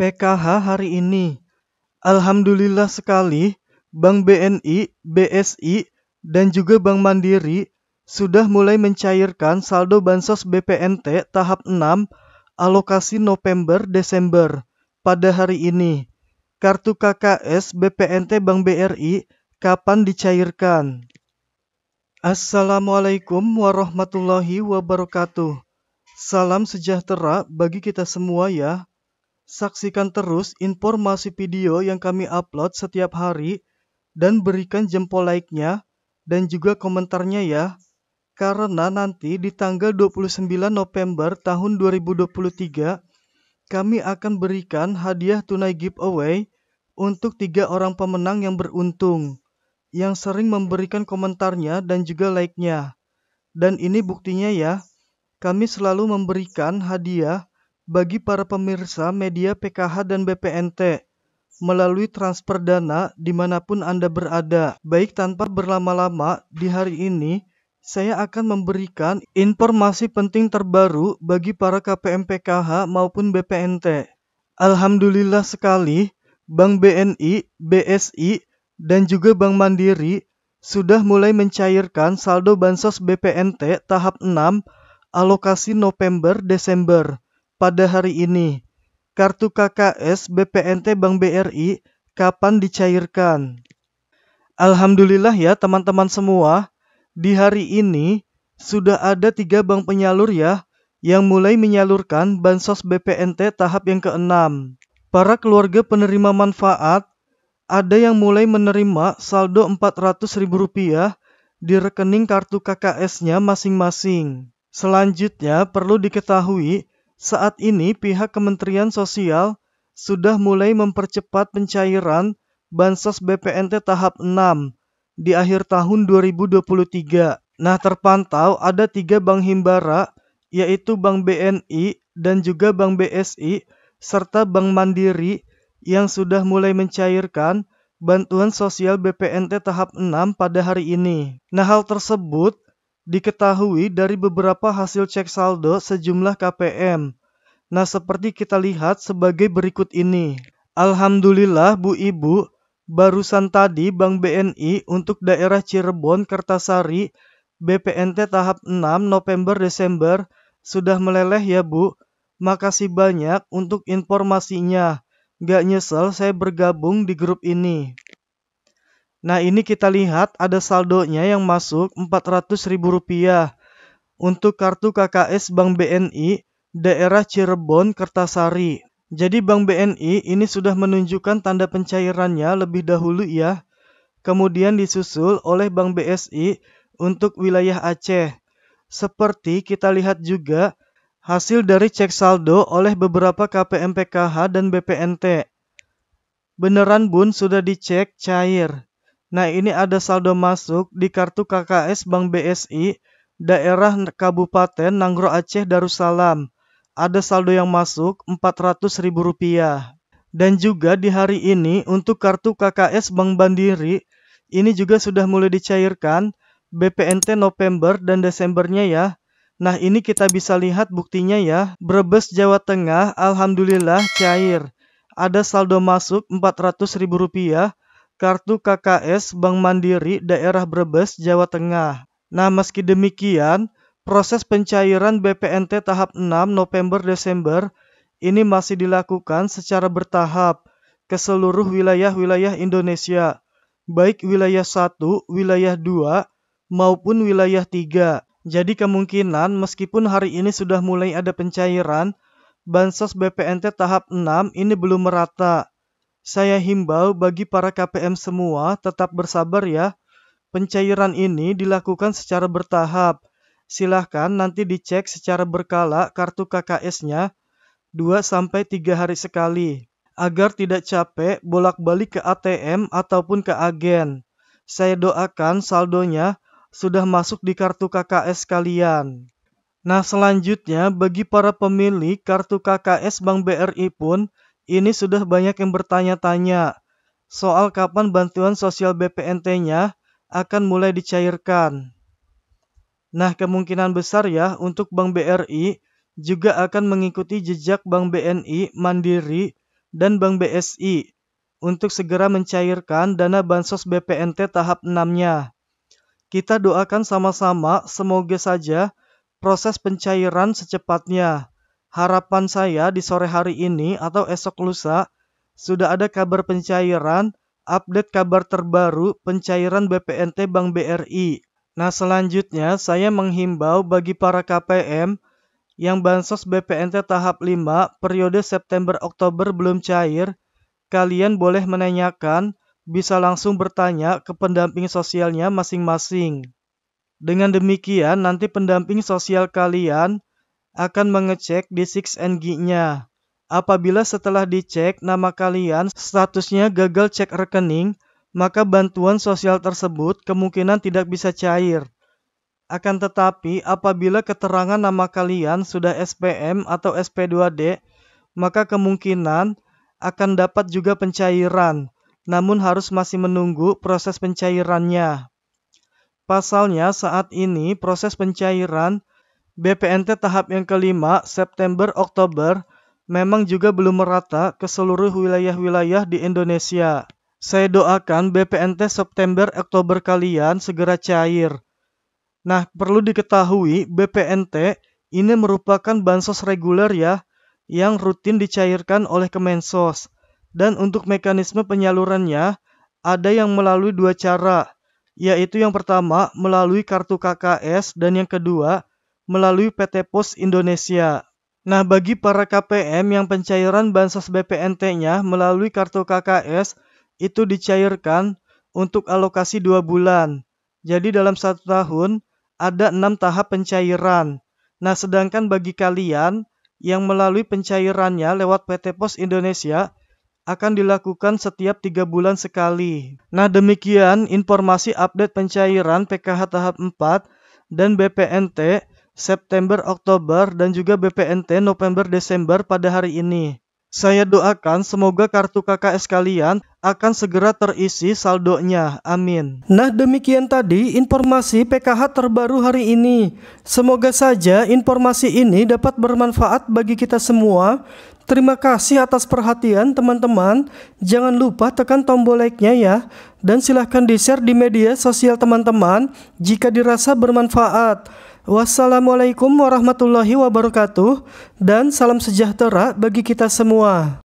PKH hari ini. Alhamdulillah sekali, Bank BNI, BSI, dan juga Bank Mandiri sudah mulai mencairkan saldo bansos BPNT tahap 6 alokasi November-Desember pada hari ini. Kartu KKS BPNT Bank BRI kapan dicairkan? Assalamualaikum warahmatullahi wabarakatuh. Salam sejahtera bagi kita semua ya. Saksikan terus informasi video yang kami upload setiap hari dan berikan jempol like-nya dan juga komentarnya ya. Karena nanti di tanggal 29 November tahun 2023, kami akan berikan hadiah tunai giveaway untuk tiga orang pemenang yang beruntung, yang sering memberikan komentarnya dan juga like-nya. Dan ini buktinya ya, kami selalu memberikan hadiah bagi para pemirsa media PKH dan BPNT melalui transfer dana dimanapun Anda berada. Baik tanpa berlama-lama, di hari ini saya akan memberikan informasi penting terbaru bagi para KPM PKH maupun BPNT. Alhamdulillah sekali, Bank BNI, BSI, dan juga Bank Mandiri sudah mulai mencairkan saldo bansos BPNT tahap 6 alokasi November-Desember pada hari ini. Kartu KKS BPNT Bank BRI kapan dicairkan? Alhamdulillah ya teman-teman semua, di hari ini sudah ada tiga bank penyalur ya yang mulai menyalurkan Bansos BPNT tahap yang keenam. Para keluarga penerima manfaat ada yang mulai menerima saldo Rp400.000 di rekening kartu KKS-nya masing-masing. Selanjutnya perlu diketahui saat ini pihak Kementerian Sosial sudah mulai mempercepat pencairan bansos BPNT tahap 6 di akhir tahun 2023. Nah, terpantau ada tiga bank himbara, yaitu Bank BNI dan juga Bank BSI, serta Bank Mandiri yang sudah mulai mencairkan bantuan sosial BPNT tahap 6 pada hari ini. Nah, hal tersebut diketahui dari beberapa hasil cek saldo sejumlah KPM Nah, seperti kita lihat sebagai berikut ini. Alhamdulillah, Bu Ibu, barusan tadi Bank BNI untuk daerah Cirebon, Kertasari, BPNT tahap 6 November Desember sudah meleleh ya, Bu. Makasih banyak untuk informasinya. Gak nyesel saya bergabung di grup ini. Nah, ini kita lihat ada saldonya yang masuk Rp400.000 untuk kartu KKS Bank BNI daerah Cirebon, Kertasari. Jadi Bank BNI ini sudah menunjukkan tanda pencairannya lebih dahulu ya, kemudian disusul oleh Bank BSI untuk wilayah Aceh. Seperti kita lihat juga hasil dari cek saldo oleh beberapa KPM PKH dan BPNT. Beneran bun sudah dicek cair. Nah ini ada saldo masuk di kartu KKS Bank BSI daerah Kabupaten Nanggro Aceh Darussalam ada saldo yang masuk Rp400.000. Dan juga di hari ini untuk kartu KKS Bank Mandiri ini juga sudah mulai dicairkan BPNT November dan Desembernya ya. Nah ini kita bisa lihat buktinya ya. Brebes Jawa Tengah Alhamdulillah cair. Ada saldo masuk Rp400.000 kartu KKS Bank Mandiri daerah Brebes Jawa Tengah. Nah meski demikian Proses pencairan BPNT tahap 6 November-Desember ini masih dilakukan secara bertahap ke seluruh wilayah-wilayah Indonesia, baik wilayah 1, wilayah 2, maupun wilayah 3. Jadi kemungkinan meskipun hari ini sudah mulai ada pencairan, bansos BPNT tahap 6 ini belum merata. Saya himbau bagi para KPM semua tetap bersabar ya. Pencairan ini dilakukan secara bertahap Silahkan nanti dicek secara berkala kartu KKS-nya 2-3 hari sekali agar tidak capek bolak-balik ke ATM ataupun ke agen. Saya doakan saldonya sudah masuk di kartu KKS kalian. Nah, selanjutnya bagi para pemilik kartu KKS Bank BRI pun ini sudah banyak yang bertanya-tanya soal kapan bantuan sosial BPNT-nya akan mulai dicairkan. Nah, kemungkinan besar ya untuk Bank BRI juga akan mengikuti jejak Bank BNI, Mandiri, dan Bank BSI untuk segera mencairkan dana bansos BPNT tahap 6-nya. Kita doakan sama-sama semoga saja proses pencairan secepatnya. Harapan saya di sore hari ini atau esok lusa sudah ada kabar pencairan, update kabar terbaru pencairan BPNT Bank BRI. Nah, selanjutnya saya menghimbau bagi para KPM yang bansos BPNT tahap 5 periode September-Oktober belum cair, kalian boleh menanyakan, bisa langsung bertanya ke pendamping sosialnya masing-masing. Dengan demikian, nanti pendamping sosial kalian akan mengecek di 6NG-nya. Apabila setelah dicek nama kalian statusnya gagal cek rekening, maka bantuan sosial tersebut kemungkinan tidak bisa cair. Akan tetapi, apabila keterangan nama kalian sudah SPM atau SP2D, maka kemungkinan akan dapat juga pencairan, namun harus masih menunggu proses pencairannya. Pasalnya, saat ini proses pencairan BPNT tahap yang kelima September-Oktober memang juga belum merata ke seluruh wilayah-wilayah di Indonesia. Saya doakan BPNT September Oktober kalian segera cair. Nah, perlu diketahui BPNT ini merupakan bansos reguler ya yang rutin dicairkan oleh Kemensos. Dan untuk mekanisme penyalurannya ada yang melalui dua cara, yaitu yang pertama melalui kartu KKS dan yang kedua melalui PT Pos Indonesia. Nah, bagi para KPM yang pencairan bansos BPNT-nya melalui kartu KKS itu dicairkan untuk alokasi dua bulan. Jadi dalam satu tahun ada enam tahap pencairan. Nah sedangkan bagi kalian yang melalui pencairannya lewat PT Pos Indonesia akan dilakukan setiap tiga bulan sekali. Nah demikian informasi update pencairan PKH tahap 4 dan BPNT September, Oktober, dan juga BPNT November, Desember pada hari ini. Saya doakan semoga kartu KKS kalian akan segera terisi saldonya. Amin. Nah, demikian tadi informasi PKH terbaru hari ini. Semoga saja informasi ini dapat bermanfaat bagi kita semua. Terima kasih atas perhatian teman-teman. Jangan lupa tekan tombol like-nya ya dan silahkan di-share di media sosial teman-teman jika dirasa bermanfaat. Wassalamualaikum warahmatullahi wabarakatuh, dan salam sejahtera bagi kita semua.